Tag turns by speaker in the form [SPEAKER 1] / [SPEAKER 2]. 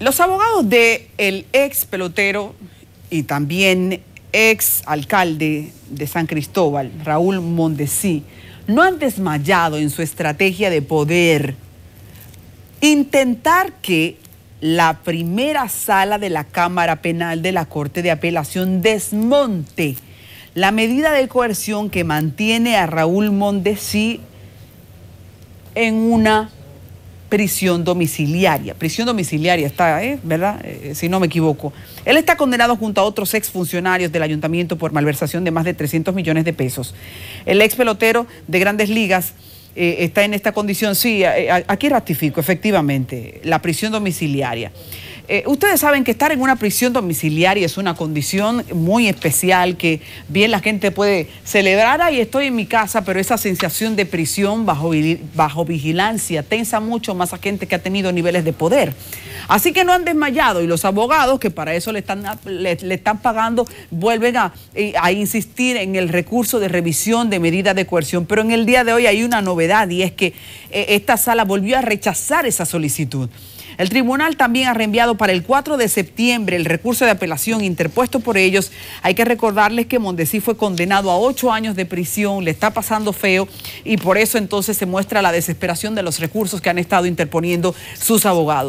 [SPEAKER 1] Los abogados del el ex pelotero y también ex alcalde de San Cristóbal, Raúl Mondesí, no han desmayado en su estrategia de poder intentar que la primera sala de la Cámara Penal de la Corte de Apelación desmonte la medida de coerción que mantiene a Raúl Mondesí en una prisión domiciliaria. Prisión domiciliaria está, ¿eh? ¿verdad? Eh, eh, si no me equivoco. Él está condenado junto a otros exfuncionarios del ayuntamiento por malversación de más de 300 millones de pesos. El ex pelotero de grandes ligas eh, está en esta condición. Sí, aquí ratifico, efectivamente, la prisión domiciliaria. Eh, ustedes saben que estar en una prisión domiciliaria es una condición muy especial que bien la gente puede celebrar, ahí estoy en mi casa, pero esa sensación de prisión bajo, bajo vigilancia tensa mucho más a gente que ha tenido niveles de poder. Así que no han desmayado y los abogados que para eso le están, le, están pagando vuelven eh, a, insistir en el recurso de revisión de medidas de coerción. Pero en el día de hoy hay una novedad y es que eh, esta sala volvió a rechazar esa solicitud. El tribunal también ha reenviado para el 4 de septiembre el recurso de apelación interpuesto por ellos. Hay que recordarles que Mondesí fue condenado a ocho años de prisión, le está pasando feo y por eso entonces se muestra la desesperación de los recursos que han estado interponiendo sus abogados.